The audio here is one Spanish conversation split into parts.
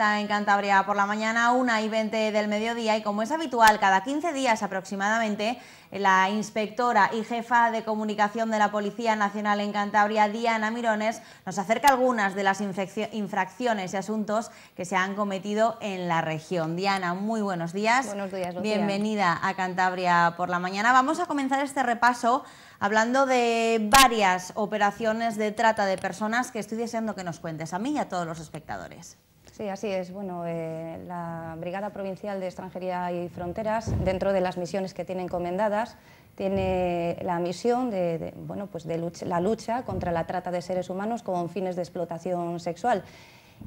en Cantabria por la mañana, 1 y 20 del mediodía y como es habitual, cada 15 días aproximadamente, la inspectora y jefa de comunicación de la Policía Nacional en Cantabria, Diana Mirones, nos acerca algunas de las infracciones y asuntos que se han cometido en la región. Diana, muy buenos días. Buenos días, Bienvenida a Cantabria por la mañana. Vamos a comenzar este repaso hablando de varias operaciones de trata de personas que estoy deseando que nos cuentes a mí y a todos los espectadores. Sí, así es. Bueno, eh, la Brigada Provincial de Extranjería y Fronteras, dentro de las misiones que tiene encomendadas, tiene la misión de, bueno, pues de la lucha contra la trata de seres humanos con fines de explotación sexual.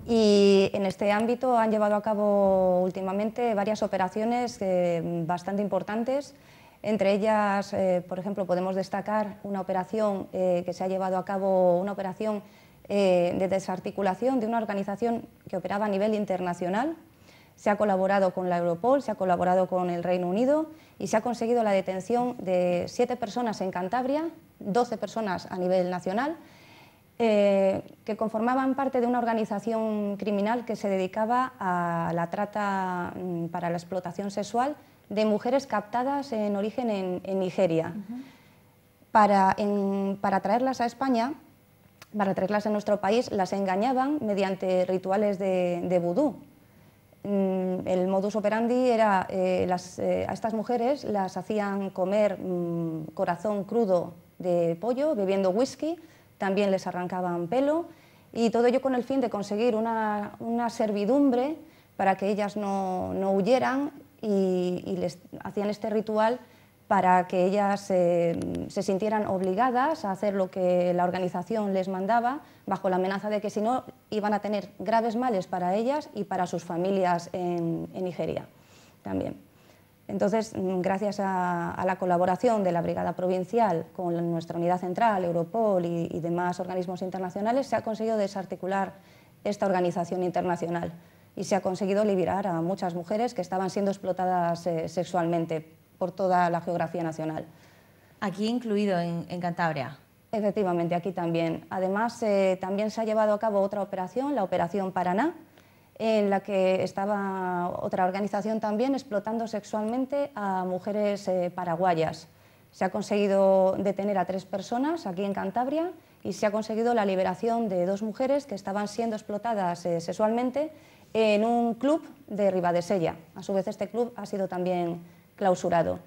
Y en este ámbito han llevado a cabo últimamente varias operaciones eh, bastante importantes. Entre ellas, eh, por ejemplo, podemos destacar una operación que se ha llevado a cabo, una operación eh, de desarticulación de una organización que operaba a nivel internacional. Se ha colaborado con la Europol, se ha colaborado con el Reino Unido y se ha conseguido la detención de siete personas en Cantabria, 12 personas a nivel nacional, eh, que conformaban parte de una organización criminal que se dedicaba a la trata mm, para la explotación sexual de mujeres captadas en origen en, Nigeria. para traerlas a España, para traerlas en nuestro país, las engañaban mediante rituales de, de vudú. Mm, el modus operandi era, eh, eh, a estas mujeres las hacían comer mm, corazón crudo de pollo, bebiendo whisky, también les arrancaban pelo y todo ello con el fin de conseguir una, servidumbre para que ellas no, huyeran y, y les hacían este ritual para que ellas se sintieran obligadas a hacer lo que la organización les mandaba, bajo la amenaza de que si no iban a tener graves males para ellas y para sus familias en, Nigeria también. Entonces, gracias a, la colaboración de la Brigada Provincial con nuestra Unidad Central, Europol y, demás organismos internacionales, se ha conseguido desarticular esta organización internacional y se ha conseguido liberar a muchas mujeres que estaban siendo explotadas eh, sexualmente por toda la geografía nacional. Aquí incluido en, Cantabria. Efectivamente, aquí también. Además, eh, también se ha llevado a cabo otra operación, la Operación Paraná, en la que estaba otra organización también explotando sexualmente a mujeres eh, paraguayas. Se ha conseguido detener a tres personas aquí en Cantabria y se ha conseguido la liberación de dos mujeres que estaban siendo explotadas eh, sexualmente en un club de Ribadesella. A su vez, este club ha sido también clausurado.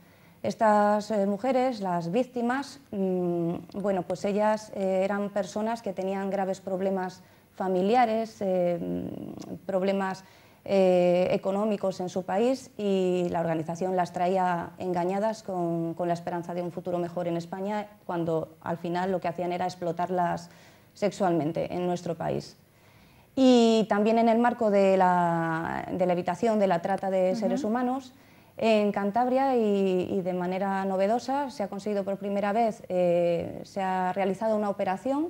Estas eh, mujeres, las víctimas, mm, bueno, pues ellas eh, eran personas que tenían graves problemas familiares, eh, mm, problemas económicos en su país y la organización las traía engañadas con, la esperanza de un futuro mejor en España, cuando al final lo que hacían era explotarlas sexualmente en nuestro país. Y también en el marco de la, evitación de la trata de seres humanos, en Cantabria y, de manera novedosa se ha conseguido por primera vez, eh, se ha realizado una operación,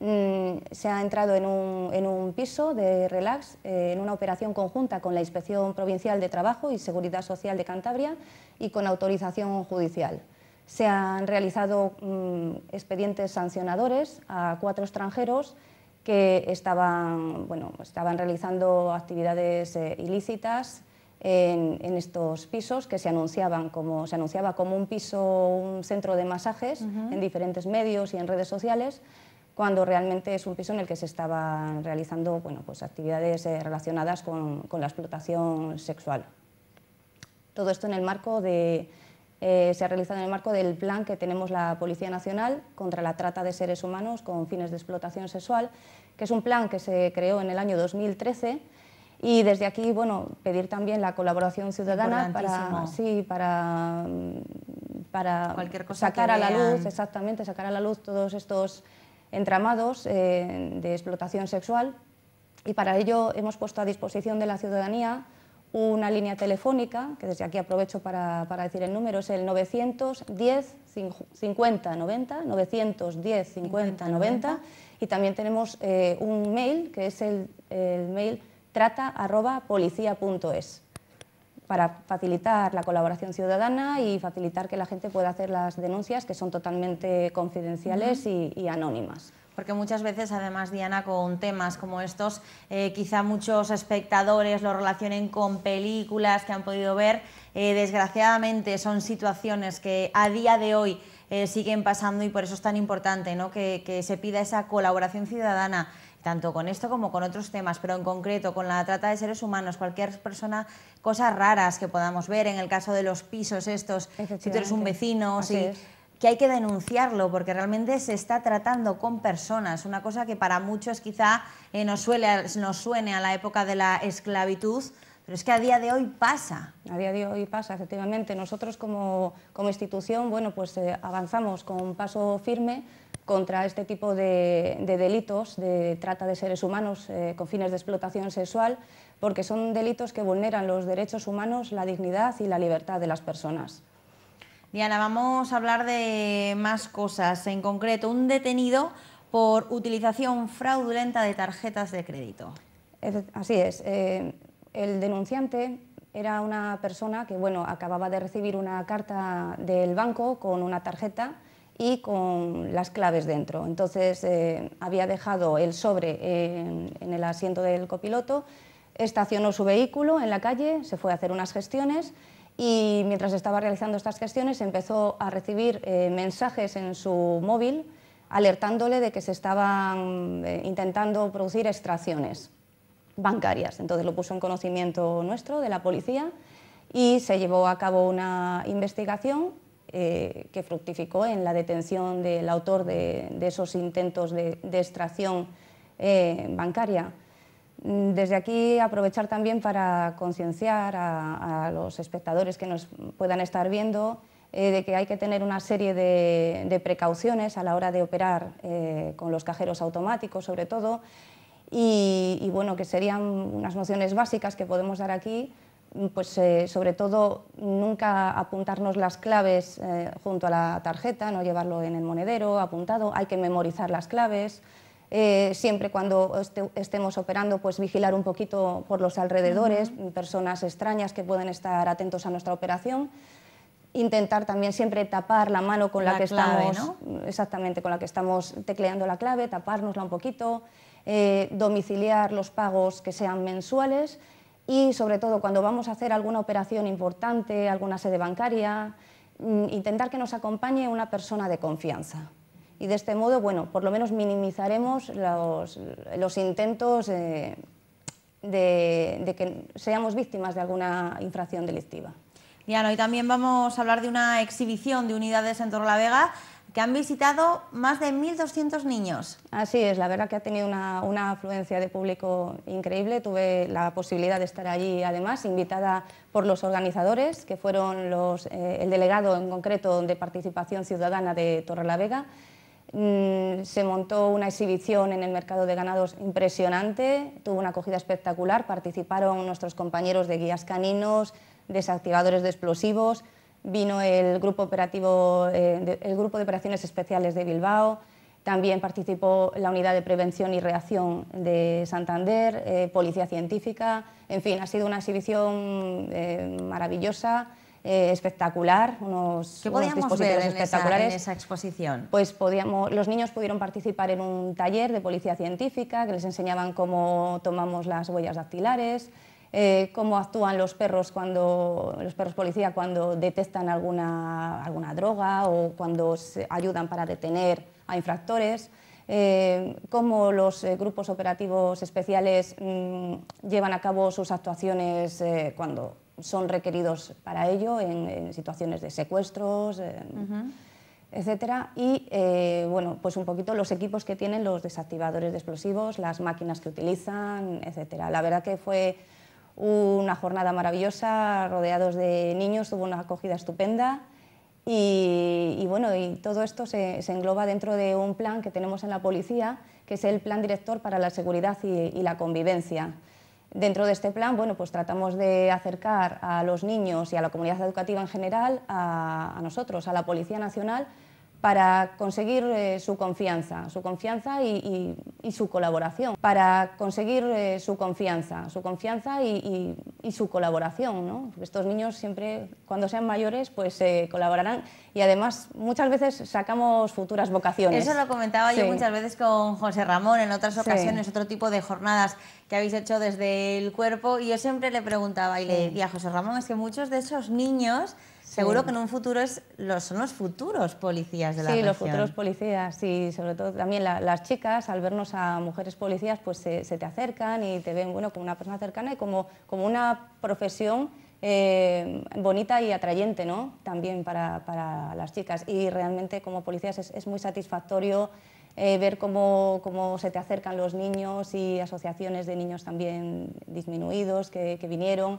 mm, se ha entrado en un, piso de relax eh, en una operación conjunta con la Inspección Provincial de Trabajo y Seguridad Social de Cantabria y con autorización judicial. Se han realizado mm, expedientes sancionadores a cuatro extranjeros que estaban, bueno, estaban realizando actividades eh, ilícitas en, estos pisos que se anunciaban como se anunciaba como un piso, un centro de masajes en diferentes medios y en redes sociales, cuando realmente es un piso en el que se estaban realizando bueno, pues actividades eh, relacionadas con, con la explotación sexual. Todo esto en el marco de, eh, se ha realizado en el marco del plan que tenemos la Policía Nacional contra la trata de seres humanos con fines de explotación sexual, que es un plan que se creó en el año 2013 y desde aquí, bueno, pedir también la colaboración ciudadana para, sí, para, mm, para sacar a la luz, exactamente, sacar a la luz todos estos entramados eh, de explotación sexual. Y para ello hemos puesto a disposición de la ciudadanía una línea telefónica, que desde aquí aprovecho para, decir el número, es el 910 50 90, 910 50 90, y también tenemos eh, un mail, que es el, el mail trata.policía.es para facilitar la colaboración ciudadana y facilitar que la gente pueda hacer las denuncias que son totalmente confidenciales y, anónimas porque muchas veces, además, Diana, con temas como estos, eh, quizá muchos espectadores lo relacionen con películas que han podido ver. Eh, desgraciadamente son situaciones que a día de hoy eh, siguen pasando y por eso es tan importante ¿no? que se pida esa colaboración ciudadana tanto con esto como con otros temas, pero en concreto con la trata de seres humanos, cualquier persona, cosas raras que podamos ver, en el caso de los pisos estos, si tú eres un vecino, que hay que denunciarlo, porque realmente se está tratando con personas, una cosa que para muchos quizá eh, nos, nos suene a la época de la esclavitud, pero es que a día de hoy pasa. A día de hoy pasa, efectivamente. Nosotros como, institución, bueno, pues eh, avanzamos con un paso firme, contra este tipo de, delitos de trata de seres humanos eh, con fines de explotación sexual, porque son delitos que vulneran los derechos humanos, la dignidad y la libertad de las personas. Diana, vamos a hablar de más cosas. En concreto, un detenido por utilización fraudulenta de tarjetas de crédito. Así es. Eh, el denunciante era una persona que bueno, acababa de recibir una carta del banco con una tarjeta y con las claves dentro. Entonces eh, había dejado el sobre en, el asiento del copiloto, estacionó su vehículo en la calle, se fue a hacer unas gestiones y mientras estaba realizando estas gestiones empezó a recibir eh, mensajes en su móvil alertándole de que se estaban eh, intentando producir extracciones bancarias. Entonces lo puso en conocimiento nuestro de la policía y se llevó a cabo una investigación eh, que fructificó en la detención del autor de, esos intentos de, extracción eh, bancaria. Desde aquí aprovechar también para concienciar a, los espectadores que nos puedan estar viendo eh, de que hay que tener una serie de, precauciones a la hora de operar con los cajeros automáticos, sobre todo, y, y bueno, que serían unas nociones básicas que podemos dar aquí pues eh, sobre todo nunca apuntarnos las claves eh, junto a la tarjeta, no llevarlo en el monedero apuntado, hay que memorizar las claves, eh, siempre cuando este, estemos operando pues vigilar un poquito por los alrededores, personas extrañas que pueden estar atentos a nuestra operación, intentar también siempre tapar la mano con la, que estamos, exactamente, con la que estamos tecleando la clave, taparnosla un poquito, domiciliar los pagos que sean mensuales y sobre todo cuando vamos a hacer alguna operación importante, alguna sede bancaria, mm, intentar que nos acompañe una persona de confianza. Y de este modo, bueno, por lo menos minimizaremos los, intentos eh, de, que seamos víctimas de alguna infracción delictiva. no hoy también vamos a hablar de una exhibición de unidades en Torla Vega que han visitado más de 1.200 niños. Así es, la verdad que ha tenido una, afluencia de público increíble. Tuve la posibilidad de estar allí, además, invitada por los organizadores, que fueron los, eh, el delegado en concreto de Participación Ciudadana de Torrelavega. Mm, se montó una exhibición en el mercado de ganados impresionante, tuvo una acogida espectacular, participaron nuestros compañeros de guías caninos, desactivadores de explosivos, vino el grupo, eh, de, el grupo de Operaciones Especiales de Bilbao, también participó la Unidad de Prevención y Reacción de Santander, eh, Policía Científica, en fin, ha sido una exhibición eh, maravillosa. espectacular, unos, unos dispositivos espectaculares. Esa, en esa exposición? Pues los niños pudieron participar en un taller de policía científica que les enseñaban cómo tomamos las huellas dactilares, eh, cómo actúan los perros cuando los perros policía cuando detectan alguna, alguna droga o cuando ayudan para detener a infractores, eh, cómo los eh, grupos operativos especiales mm, llevan a cabo sus actuaciones cuando son requeridos para ello en, situaciones de secuestros. etcétera, y bueno, pues un poquito los equipos que tienen los desactivadores de explosivos, las máquinas que utilizan, etcétera. La verdad que fue una jornada maravillosa, rodeados de niños, tuvo una acogida estupenda y, bueno, y todo esto se, engloba dentro de un plan que tenemos en la policía, que es el Plan Director para la Seguridad y, la Convivencia. Dentro de este plan, bueno, pues tratamos de acercar a los niños y a la comunidad educativa en general, a nosotros, a la Policía Nacional, para conseguir eh, su confianza, su confianza y, su colaboración, para conseguir eh, su confianza, su confianza y, su colaboración. Estos niños siempre, cuando sean mayores, pues eh, colaborarán y además muchas veces sacamos futuras vocaciones. Eso lo comentaba yo muchas veces con José Ramón en otras ocasiones, otro tipo de jornadas que habéis hecho desde el cuerpo y yo siempre le preguntaba y le decía, José Ramón, es que muchos de esos niños Seguro que en un futuro es, los, son los futuros policías de la Sí, los futuros policías, y sobre todo también las chicas, al vernos a mujeres policías, pues se, te acercan y te ven bueno, como una persona cercana y como, como una profesión eh, bonita y atrayente ¿no? también para, las chicas. Y realmente como policías es, muy satisfactorio eh, ver cómo, se te acercan los niños y asociaciones de niños también disminuidos que vinieron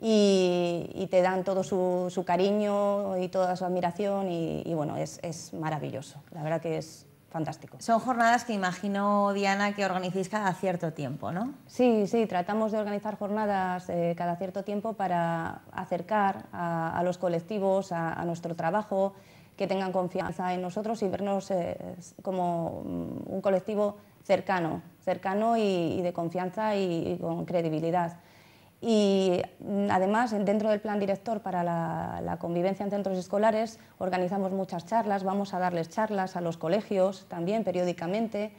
y, te dan todo su, cariño y toda su admiración y, bueno, es, es maravilloso, la verdad que es, fantástico. Son jornadas que imagino, Diana, que organizáis cada cierto tiempo, ¿no? Sí, sí, tratamos de organizar jornadas eh, cada cierto tiempo para acercar a, los colectivos, a, nuestro trabajo, que tengan confianza en nosotros y vernos eh, como mm, un colectivo cercano, cercano y, de confianza y con credibilidad y mm, además, dentro del plan director para la, convivencia en centros escolares, organizamos muchas charlas, vamos a darles charlas a los colegios también periódicamente.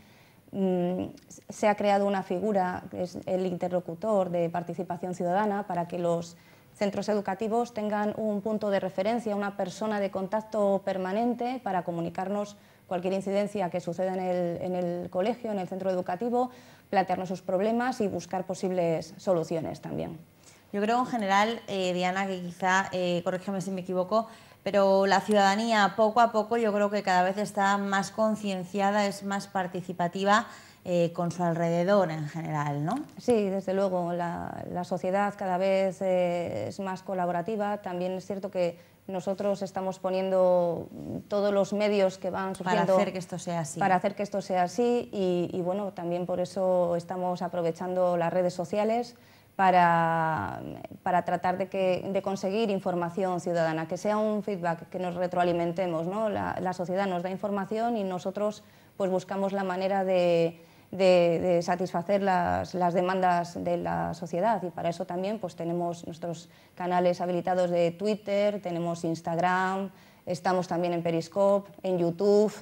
Mm, se ha creado una figura, es el interlocutor de participación ciudadana, para que los centros educativos tengan un punto de referencia, una persona de contacto permanente para comunicarnos cualquier incidencia que suceda en el colegio, en el centro educativo, plantearnos sus problemas y buscar posibles soluciones también. Yo creo en general, eh, Diana, que quizá, eh, corrígeme si me equivoco, pero la ciudadanía poco a poco yo creo que cada vez está más concienciada, es más participativa eh, con su alrededor en general, ¿no? Sí, desde luego, la, sociedad cada vez eh, es más colaborativa. También es cierto que nosotros estamos poniendo todos los medios que van surgiendo para hacer que esto sea así. Para hacer que esto sea así y, bueno, también por eso estamos aprovechando las redes sociales para, tratar de, que, de conseguir información ciudadana, que sea un feedback, que nos retroalimentemos. ¿no? La, la sociedad nos da información y nosotros pues, buscamos la manera de, de, satisfacer las, demandas de la sociedad y para eso también pues, tenemos nuestros canales habilitados de Twitter, tenemos Instagram, estamos también en Periscope, en YouTube.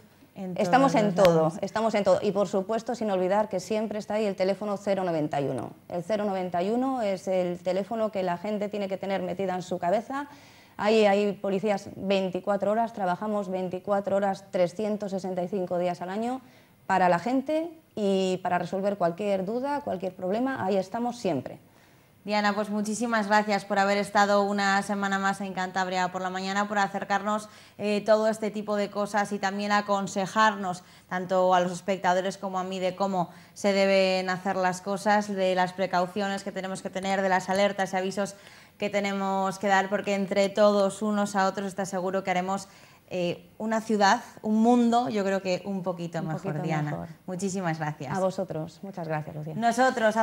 estamos en todo, estamos en todo. Y por supuesto, sin olvidar que siempre está ahí el teléfono 091. El 091 es el teléfono que la gente tiene que tener metida en su cabeza. Ahí hay policías 24 horas, trabajamos 24 horas, 365 días al año para la gente y para resolver cualquier duda, cualquier problema, ahí estamos siempre. Diana, pues muchísimas gracias por haber estado una semana más en Cantabria por la mañana, por acercarnos eh, todo este tipo de cosas y también aconsejarnos tanto a los espectadores como a mí de cómo se deben hacer las cosas, de las precauciones que tenemos que tener, de las alertas y avisos que tenemos que dar, porque entre todos, unos a otros, está seguro que haremos eh, una ciudad, un mundo, yo creo que un poquito, más mejor, Muchísimas gracias. A vosotros, muchas gracias, Lucía. Nosotros